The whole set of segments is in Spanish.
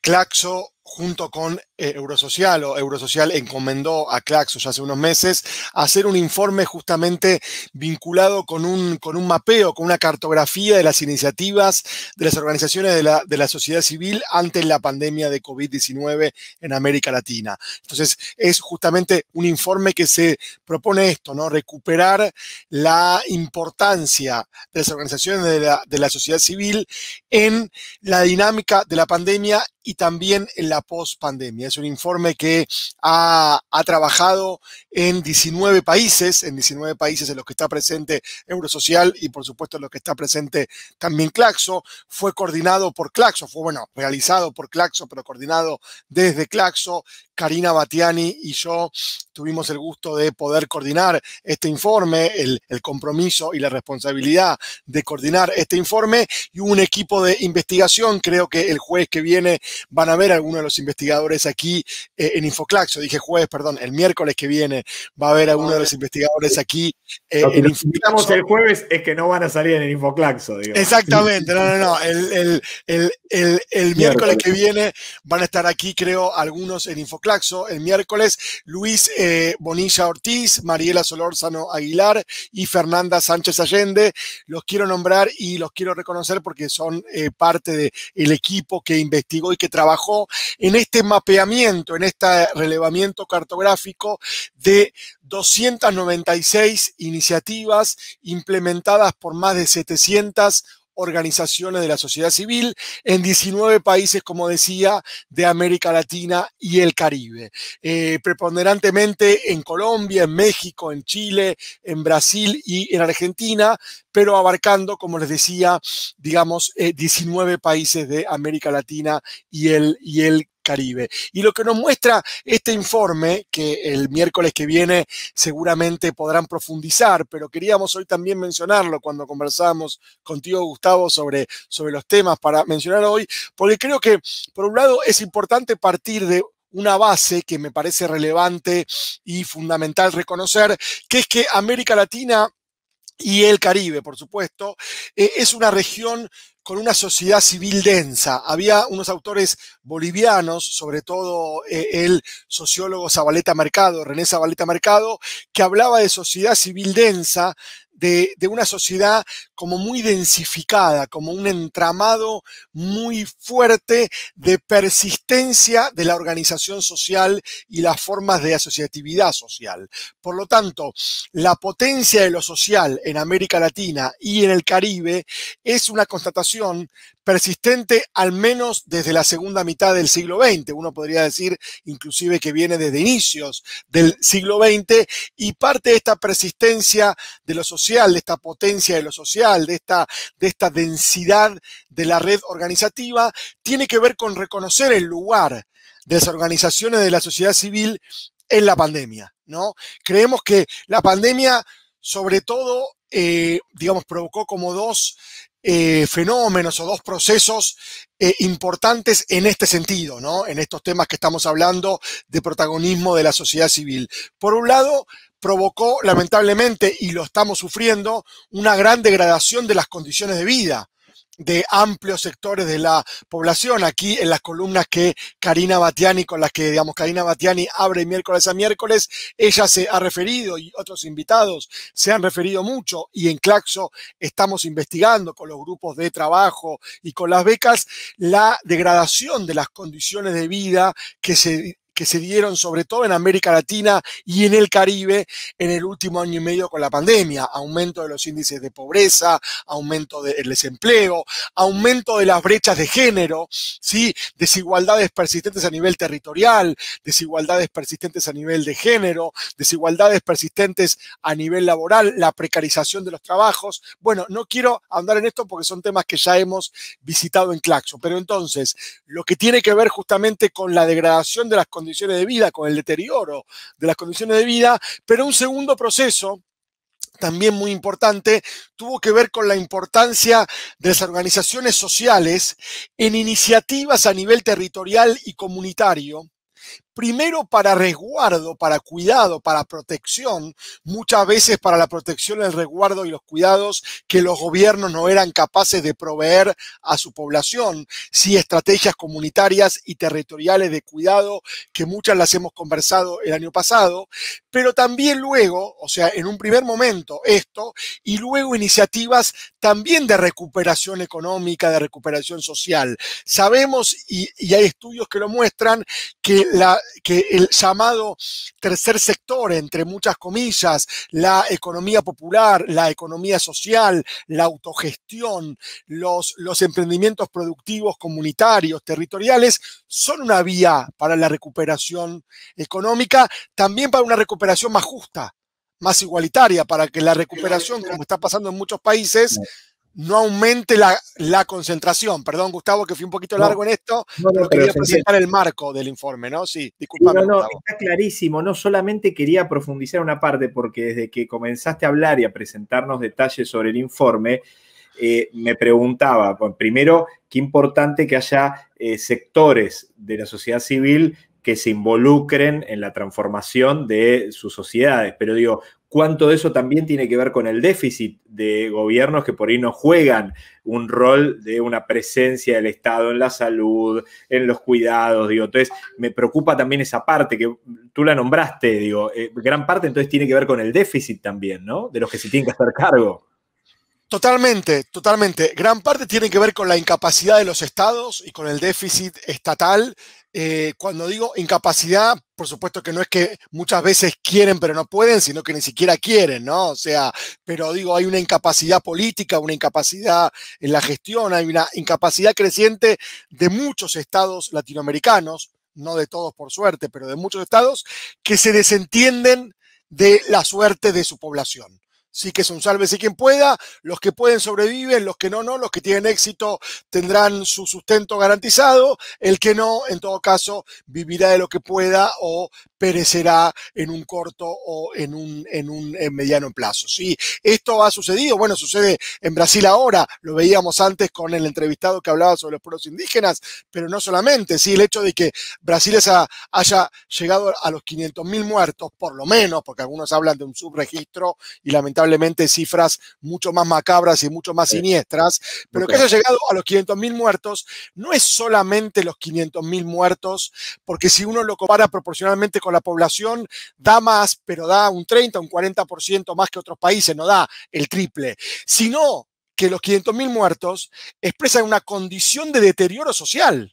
Claxo junto con eh, Eurosocial o Eurosocial encomendó a Claxo ya hace unos meses hacer un informe justamente vinculado con un, con un mapeo, con una cartografía de las iniciativas de las organizaciones de la, de la sociedad civil ante la pandemia de COVID-19 en América Latina. Entonces, es justamente un informe que se propone esto, ¿no? Recuperar la importancia de las organizaciones de la, de la sociedad civil en la dinámica de la pandemia y también en la pospandemia. Es un informe que ha, ha, trabajado en 19 países, en 19 países en los que está presente Eurosocial y por supuesto en los que está presente también Claxo. Fue coordinado por Claxo, fue bueno, realizado por Claxo, pero coordinado desde Claxo, Karina Batiani y yo tuvimos el gusto de poder coordinar este informe, el, compromiso y la responsabilidad de coordinar este informe y un equipo de investigación. Creo que el jueves que viene van a ver algunos de los investigadores aquí eh, en Infoclaxo. Dije jueves, perdón, el miércoles que viene va a haber algunos de los eh, investigadores aquí eh, en Infoclaxo. el jueves es que no van a salir en el Infoclaxo. Exactamente, no, no, no. el miércoles que viene van a estar aquí, creo, algunos en Infoclaxo el miércoles, Luis eh, Bonilla Ortiz, Mariela Solórzano Aguilar y Fernanda Sánchez Allende. Los quiero nombrar y los quiero reconocer porque son eh, parte del el equipo que investigó y que trabajó en este mapeamiento, en este relevamiento cartográfico de 296 iniciativas implementadas por más de 700 organizaciones de la sociedad civil en 19 países, como decía, de América Latina y el Caribe. Eh, preponderantemente en Colombia, en México, en Chile, en Brasil y en Argentina, pero abarcando, como les decía, digamos, 19 eh, países de América Latina y el, y el Caribe. Y lo que nos muestra este informe, que el miércoles que viene seguramente podrán profundizar, pero queríamos hoy también mencionarlo cuando conversábamos contigo, Gustavo, sobre, sobre los temas para mencionar hoy, porque creo que, por un lado, es importante partir de una base que me parece relevante y fundamental reconocer, que es que América Latina y el Caribe, por supuesto, eh, es una región con una sociedad civil densa. Había unos autores bolivianos, sobre todo eh, el sociólogo Zabaleta Mercado, René Zabaleta Mercado, que hablaba de sociedad civil densa, de, de, una sociedad como muy densificada, como un entramado muy fuerte de persistencia de la organización social y las formas de asociatividad social. Por lo tanto, la potencia de lo social en América Latina y en el Caribe es una constatación persistente al menos desde la segunda mitad del siglo XX. Uno podría decir inclusive que viene desde inicios del siglo XX y parte de esta persistencia de lo social, de esta potencia de lo social, de esta, de esta densidad de la red organizativa, tiene que ver con reconocer el lugar de las organizaciones de la sociedad civil en la pandemia. ¿no? Creemos que la pandemia sobre todo eh, digamos, provocó como dos eh, fenómenos o dos procesos eh, importantes en este sentido, ¿no? En estos temas que estamos hablando de protagonismo de la sociedad civil. Por un lado, provocó lamentablemente, y lo estamos sufriendo, una gran degradación de las condiciones de vida de amplios sectores de la población. Aquí en las columnas que Karina Batiani, con las que, digamos, Karina Batiani abre miércoles a miércoles, ella se ha referido y otros invitados se han referido mucho y en Claxo estamos investigando con los grupos de trabajo y con las becas la degradación de las condiciones de vida que se que se dieron sobre todo en América Latina y en el Caribe en el último año y medio con la pandemia. Aumento de los índices de pobreza, aumento del desempleo, aumento de las brechas de género, ¿sí? desigualdades persistentes a nivel territorial, desigualdades persistentes a nivel de género, desigualdades persistentes a nivel laboral, la precarización de los trabajos. Bueno, no quiero andar en esto porque son temas que ya hemos visitado en Claxo, pero entonces, lo que tiene que ver justamente con la degradación de las condiciones condiciones de vida, con el deterioro de las condiciones de vida, pero un segundo proceso también muy importante, tuvo que ver con la importancia de las organizaciones sociales en iniciativas a nivel territorial y comunitario primero para resguardo, para cuidado, para protección, muchas veces para la protección, el resguardo y los cuidados que los gobiernos no eran capaces de proveer a su población, sí estrategias comunitarias y territoriales de cuidado que muchas las hemos conversado el año pasado, pero también luego, o sea, en un primer momento esto, y luego iniciativas también de recuperación económica, de recuperación social. Sabemos, y, y hay estudios que lo muestran, que la, que el llamado tercer sector, entre muchas comillas, la economía popular, la economía social, la autogestión, los, los emprendimientos productivos comunitarios, territoriales, son una vía para la recuperación económica, también para una recuperación más justa, más igualitaria, para que la recuperación, como está pasando en muchos países, no aumente la, concentración. Perdón, Gustavo, que fui un poquito largo en esto, no, quería presentar el marco del informe, ¿no? Sí, disculpame. No, no, está clarísimo. No solamente quería profundizar una parte, porque desde que comenzaste a hablar y a presentarnos detalles sobre el informe, eh, me preguntaba, pues, primero, qué importante que haya eh, sectores de la sociedad civil que se involucren en la transformación de sus sociedades. Pero digo, cuánto de eso también tiene que ver con el déficit de gobiernos que por ahí no juegan un rol de una presencia del Estado en la salud, en los cuidados, digo. Entonces, me preocupa también esa parte que tú la nombraste, digo. Eh, gran parte entonces tiene que ver con el déficit también, ¿no? De los que se tienen que hacer cargo. Totalmente, totalmente. Gran parte tiene que ver con la incapacidad de los estados y con el déficit estatal. Eh, cuando digo incapacidad, por supuesto que no es que muchas veces quieren pero no pueden, sino que ni siquiera quieren, ¿no? O sea, pero digo, hay una incapacidad política, una incapacidad en la gestión, hay una incapacidad creciente de muchos estados latinoamericanos, no de todos por suerte, pero de muchos estados, que se desentienden de la suerte de su población. Sí que son salves sálvese quien pueda, los que pueden sobreviven, los que no, no, los que tienen éxito tendrán su sustento garantizado, el que no, en todo caso, vivirá de lo que pueda o perecerá en un corto o en un, en un eh, mediano plazo. ¿sí? Esto ha sucedido, bueno, sucede en Brasil ahora, lo veíamos antes con el entrevistado que hablaba sobre los pueblos indígenas, pero no solamente, ¿sí? el hecho de que Brasil haya llegado a los 500.000 muertos, por lo menos, porque algunos hablan de un subregistro y lamentablemente cifras mucho más macabras y mucho más siniestras, pero que haya llegado a los 500.000 muertos no es solamente los 500.000 muertos, porque si uno lo compara proporcionalmente con la población da más, pero da un 30, un 40% más que otros países, no da el triple, sino que los 500.000 muertos expresan una condición de deterioro social.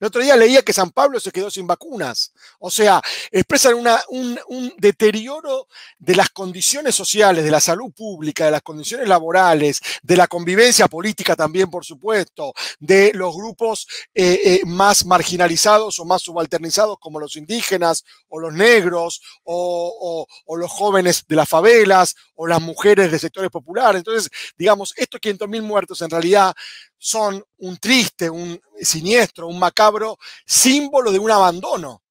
El otro día leía que San Pablo se quedó sin vacunas. O sea, expresan una, un, deterioro de las condiciones sociales, de la salud pública, de las condiciones laborales, de la convivencia política también, por supuesto, de los grupos eh, eh, más marginalizados o más subalternizados como los indígenas o los negros o, o los jóvenes de las favelas o las mujeres de sectores populares. Entonces, digamos, estos 500.000 muertos en realidad son un triste, un siniestro, un macabro símbolo de un abandono.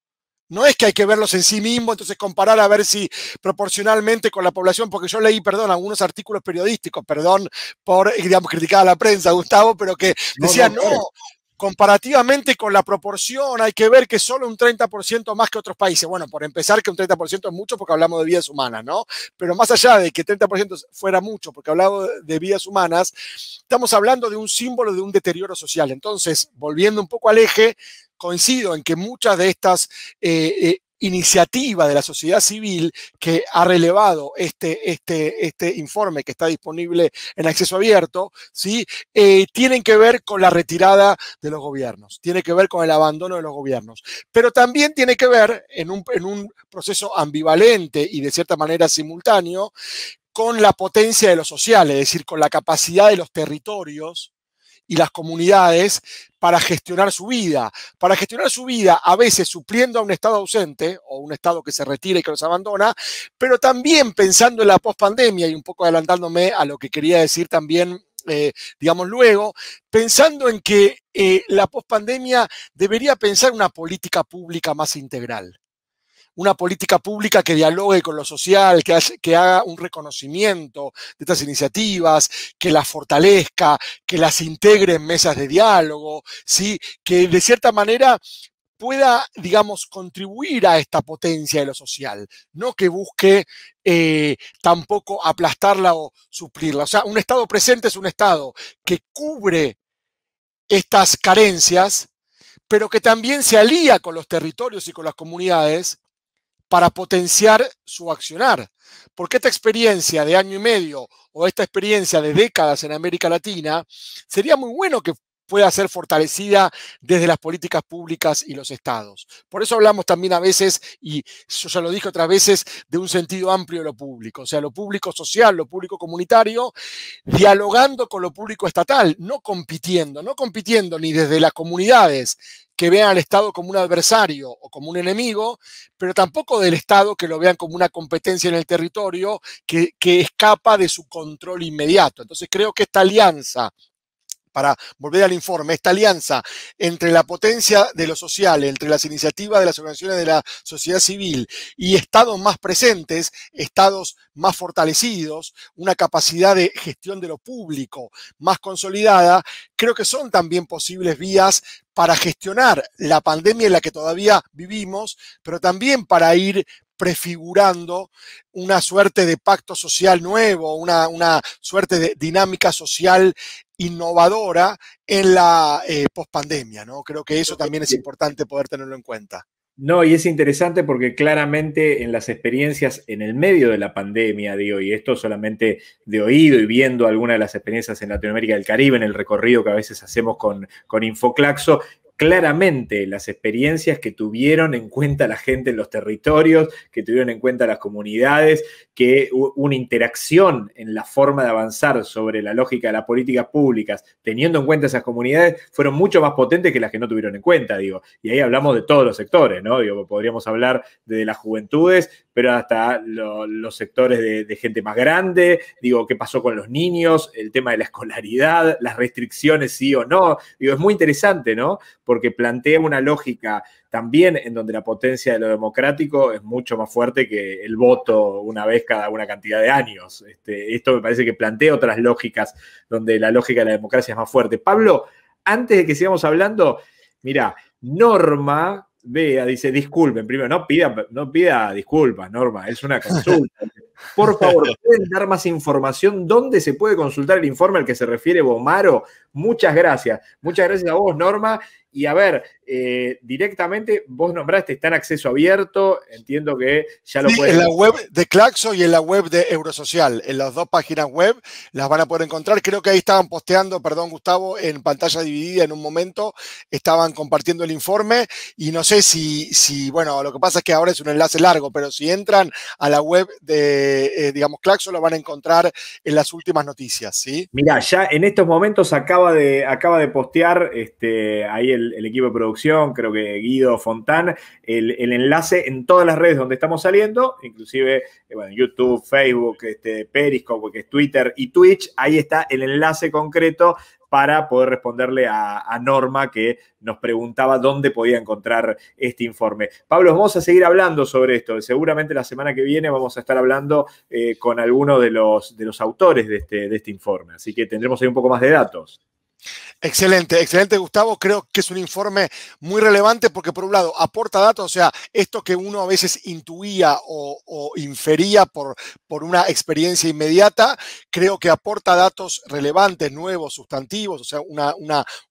No es que hay que verlos en sí mismo, entonces comparar a ver si proporcionalmente con la población, porque yo leí, perdón, algunos artículos periodísticos, perdón por, digamos, criticar a la prensa, Gustavo, pero que decían, no, comparativamente con la proporción, hay que ver que solo un 30% más que otros países. Bueno, por empezar, que un 30% es mucho porque hablamos de vidas humanas, ¿no? Pero más allá de que 30% fuera mucho porque hablamos de vidas humanas, estamos hablando de un símbolo de un deterioro social. Entonces, volviendo un poco al eje, coincido en que muchas de estas eh, eh, iniciativa de la sociedad civil que ha relevado este, este, este informe que está disponible en acceso abierto, ¿sí? Eh, tienen que ver con la retirada de los gobiernos, tiene que ver con el abandono de los gobiernos, pero también tiene que ver en un, en un proceso ambivalente y de cierta manera simultáneo con la potencia de los sociales, es decir, con la capacidad de los territorios y las comunidades para gestionar su vida. Para gestionar su vida, a veces supliendo a un Estado ausente o un Estado que se retira y que los abandona, pero también pensando en la pospandemia y un poco adelantándome a lo que quería decir también eh, digamos luego, pensando en que eh, la pospandemia debería pensar una política pública más integral una política pública que dialogue con lo social, que, haga un reconocimiento de estas iniciativas, que las fortalezca, que las integre en mesas de diálogo, ¿sí? que de cierta manera pueda, digamos, contribuir a esta potencia de lo social, no que busque eh, tampoco aplastarla o suplirla. O sea, un Estado presente es un Estado que cubre estas carencias, pero que también se alía con los territorios y con las comunidades para potenciar su accionar. Porque esta experiencia de año y medio o esta experiencia de décadas en América Latina, sería muy bueno que pueda ser fortalecida desde las políticas públicas y los estados. Por eso hablamos también a veces, y yo ya lo dije otras veces, de un sentido amplio de lo público, o sea, lo público social, lo público comunitario, dialogando con lo público estatal, no compitiendo, no compitiendo ni desde las comunidades que vean al Estado como un adversario o como un enemigo, pero tampoco del Estado que lo vean como una competencia en el territorio que, que escapa de su control inmediato. Entonces creo que esta alianza para volver al informe, esta alianza entre la potencia de lo social, entre las iniciativas de las organizaciones de la sociedad civil y estados más presentes, estados más fortalecidos, una capacidad de gestión de lo público más consolidada, creo que son también posibles vías para gestionar la pandemia en la que todavía vivimos, pero también para ir prefigurando una suerte de pacto social nuevo, una, suerte de dinámica social innovadora en la eh, pospandemia, ¿no? Creo que eso también es importante poder tenerlo en cuenta. No, y es interesante porque claramente en las experiencias en el medio de la pandemia, digo, y esto solamente de oído y viendo algunas de las experiencias en Latinoamérica del Caribe, en el recorrido que a veces hacemos con, con Infoclaxo, claramente las experiencias que tuvieron en cuenta la gente en los territorios, que tuvieron en cuenta las comunidades, que una interacción en la forma de avanzar sobre la lógica de las políticas públicas, teniendo en cuenta esas comunidades, fueron mucho más potentes que las que no tuvieron en cuenta, digo. Y ahí hablamos de todos los sectores, ¿no? Digo, podríamos hablar de las juventudes, pero hasta los sectores de, de gente más grande, digo, qué pasó con los niños, el tema de la escolaridad, las restricciones sí o no, digo, es muy interesante, ¿no? porque plantea una lógica también en donde la potencia de lo democrático es mucho más fuerte que el voto una vez cada una cantidad de años. Este, esto me parece que plantea otras lógicas donde la lógica de la democracia es más fuerte. Pablo, antes de que sigamos hablando, mira, Norma vea, dice, disculpen, primero, no pida, no pida disculpas, Norma, es una consulta. Por favor, ¿pueden dar más información? ¿Dónde se puede consultar el informe al que se refiere Bomaro? Muchas gracias. Muchas gracias a vos, Norma, y a ver, eh, directamente vos nombraste, está en acceso abierto, entiendo que ya lo sí, En la web de Claxo y en la web de Eurosocial, en las dos páginas web las van a poder encontrar. Creo que ahí estaban posteando, perdón Gustavo, en pantalla dividida en un momento, estaban compartiendo el informe y no sé si, si bueno, lo que pasa es que ahora es un enlace largo, pero si entran a la web de, eh, digamos, Claxo, lo van a encontrar en las últimas noticias, ¿sí? Mirá, ya en estos momentos acaba de, acaba de postear este, ahí el el, equipo de producción, creo que Guido Fontán, el, enlace en todas las redes donde estamos saliendo, inclusive eh, YouTube, Facebook, este, Periscope, que es Twitter y Twitch, ahí está el enlace concreto para poder responderle a, Norma que nos preguntaba dónde podía encontrar este informe. Pablo, vamos a seguir hablando sobre esto. Seguramente la semana que viene vamos a estar hablando eh, con alguno de los, de los autores de este, de este informe, así que tendremos ahí un poco más de datos. Excelente, excelente Gustavo. Creo que es un informe muy relevante porque por un lado aporta datos, o sea, esto que uno a veces intuía o, infería por, por, una experiencia inmediata, creo que aporta datos relevantes, nuevos, sustantivos, o sea, una,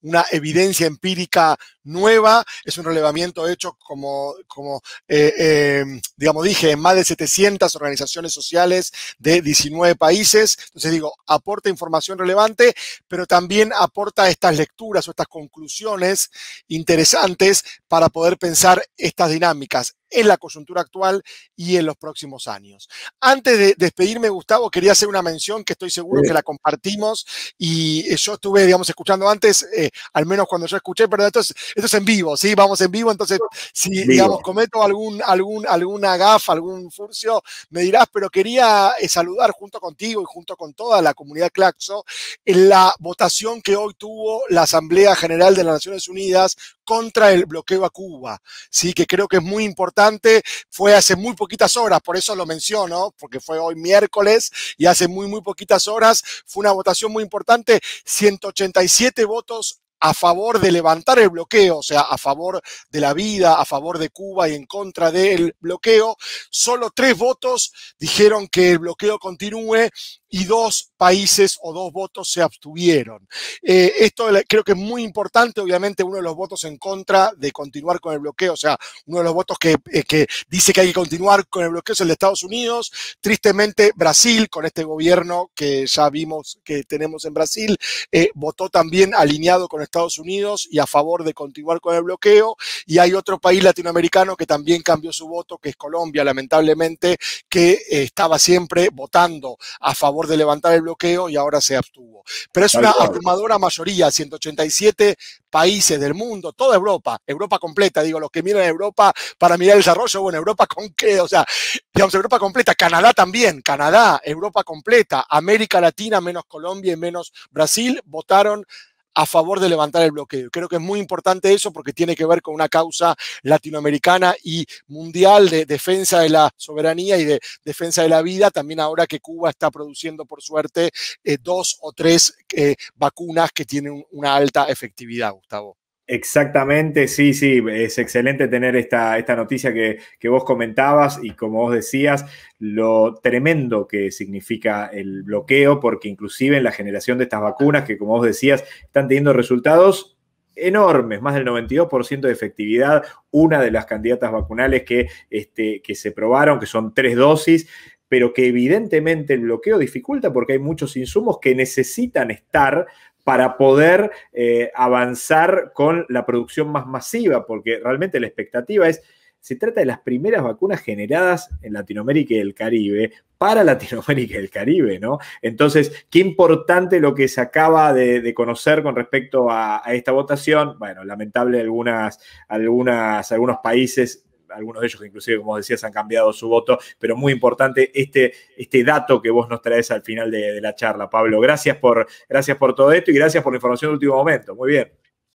una, evidencia empírica nueva. Es un relevamiento hecho, como, como eh, em, digamos dije, en más de 700 organizaciones sociales de 19 países. Entonces digo, aporta información relevante, pero también aporta aporta estas lecturas o estas conclusiones interesantes para poder pensar estas dinámicas en la coyuntura actual y en los próximos años. Antes de despedirme, Gustavo, quería hacer una mención que estoy seguro que la compartimos y eh, yo estuve, digamos, escuchando antes, eh, al menos cuando yo escuché, pero esto es, en vivo, ¿sí? Vamos en vivo, entonces si, digamos, cometo algún, algún, alguna gafa, algún furcio, me dirás, pero quería eh, saludar junto contigo y junto con toda la comunidad Claxo la votación que hoy tuvo la Asamblea General de las Naciones Unidas contra el bloqueo a Cuba, sí, que creo que es muy importante, fue hace muy poquitas horas, por eso lo menciono, porque fue hoy miércoles y hace muy, muy poquitas horas, fue una votación muy importante, 187 votos a favor de levantar el bloqueo, o sea, a favor de la vida, a favor de Cuba y en contra del bloqueo. Solo tres votos dijeron que el bloqueo continúe y dos países o dos votos se abstuvieron. Eh, esto creo que es muy importante, obviamente uno de los votos en contra de continuar con el bloqueo, o sea, uno de los votos eh, que, dice que hay que continuar con el bloqueo es el de Estados Unidos, tristemente Brasil, con este gobierno que ya vimos que tenemos en Brasil, eh, votó también alineado con Estados Unidos y a favor de continuar con el bloqueo, y hay otro país latinoamericano que también cambió su voto, que es Colombia, lamentablemente, que estaba siempre votando a favor de levantar el bloqueo y ahora se abstuvo. Pero es una abrumadora mayoría, 187 países del mundo, toda Europa, Europa completa, digo, los que miran Europa para mirar el desarrollo, bueno, Europa con qué, o sea, digamos, Europa completa, Canadá también, Canadá, Europa completa, América Latina menos Colombia y menos Brasil votaron a favor de levantar el bloqueo. Creo que es muy importante eso porque tiene que ver con una causa latinoamericana y mundial de defensa de la soberanía y de defensa de la vida, también ahora que Cuba está produciendo, por suerte, eh, dos o tres eh, vacunas que tienen una alta efectividad, Gustavo. Exactamente, sí, sí, es excelente tener esta, esta noticia que, vos comentabas y como vos decías, lo tremendo que significa el bloqueo, porque inclusive en la generación de estas vacunas, que como vos decías, están teniendo resultados enormes, más del 92% de efectividad, una de las candidatas vacunales que, este, que se probaron, que son tres dosis, pero que evidentemente el bloqueo dificulta porque hay muchos insumos que necesitan estar para poder eh, avanzar con la producción más masiva, porque realmente la expectativa es, se trata de las primeras vacunas generadas en Latinoamérica y el Caribe, para Latinoamérica y el Caribe, ¿no? Entonces, qué importante lo que se acaba de, conocer con respecto a, esta votación. Bueno, lamentable algunas, algunas, algunos países algunos de ellos inclusive, como decías, han cambiado su voto, pero muy importante este, este dato que vos nos traes al final de, de la charla, Pablo. Gracias por, gracias por todo esto y gracias por la información de último momento. Muy bien.